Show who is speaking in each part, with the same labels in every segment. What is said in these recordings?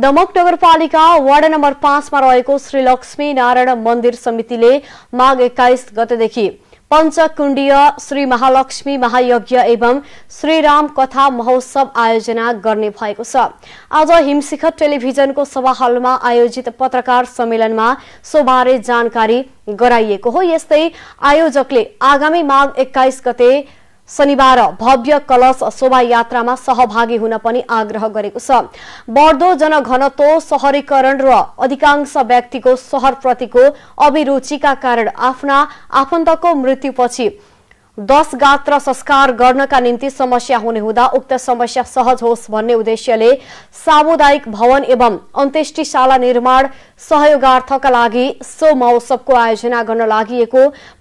Speaker 1: दमक नगरपालिका ward number पाँचमा रहेको श्री लक्ष्मी नारायण मन्दिर समितिले माघ एक्काइस गतेदेखि पञ्चकुण्डीय श्री महालक्ष्मी महायज्ञ एवं श्रीराम कथा महोत्सव आयोजना गर्ने भएको छ आज हिमशिखर टेलिभिजनको सभा हलमा आयोजित पत्रकार सम्मेलनमा सोबारे जानकारी गराइएको हो यस्तै आयोजकले आगामी माघ एक्काइस गते शनिबार भव्य कलश शोभायात्रामा सहभागी हुन पनि आग्रह गरेको छ बढ्दो जनघनत्व सहरीकरण र अधिकांश व्यक्तिको शहरप्रतिको अभिरुचिका कारण आफ्ना आफन्तको मृत्युपछि दश गात्र संस्कार गर्नका निम्ति समस्या हुने हुँदा उक्त समस्या सहज होस् भन्ने उद्देश्यले सामुदायिक भवन एवं अन्त्येष्टिशाला निर्माण सहयोगार्थका लागि सो महोत्सवको आयोजना गर्न लागि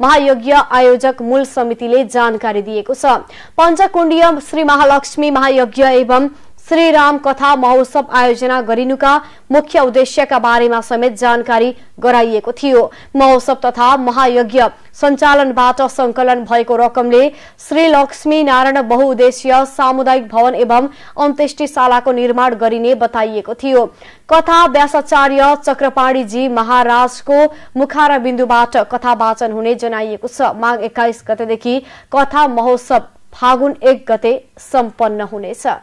Speaker 1: महायज्ञ आयोजक मूल समितिले जानकारी दिएको छ पञ्चकुण्डीय श्री महालक्ष्मी महायज्ञ एवं श्री राम कथा महोत्सव आयोजना गरिनुका मुख्य उद्देश्यका बारेमा समेत जानकारी गराइएको थियो महोत्सव तथा महायज्ञ सञ्चालनबाट संकलन भएको रकमले श्री लक्ष्मी नारायण बहुउद्देश्य सामुदायिक भवन एवं अन्त्येष्टिशालाको निर्माण गरिने बताइएको थियो कथा व्यासाचार्य चक्रपाणीजी महाराजको मुखारा बिन्दुबाट कथा वाचन हुने जनाइएको छ माघ एक्काइस गतेदेखि कथा महोत्सव फागुन एक गते सम्पन्न हुनेछ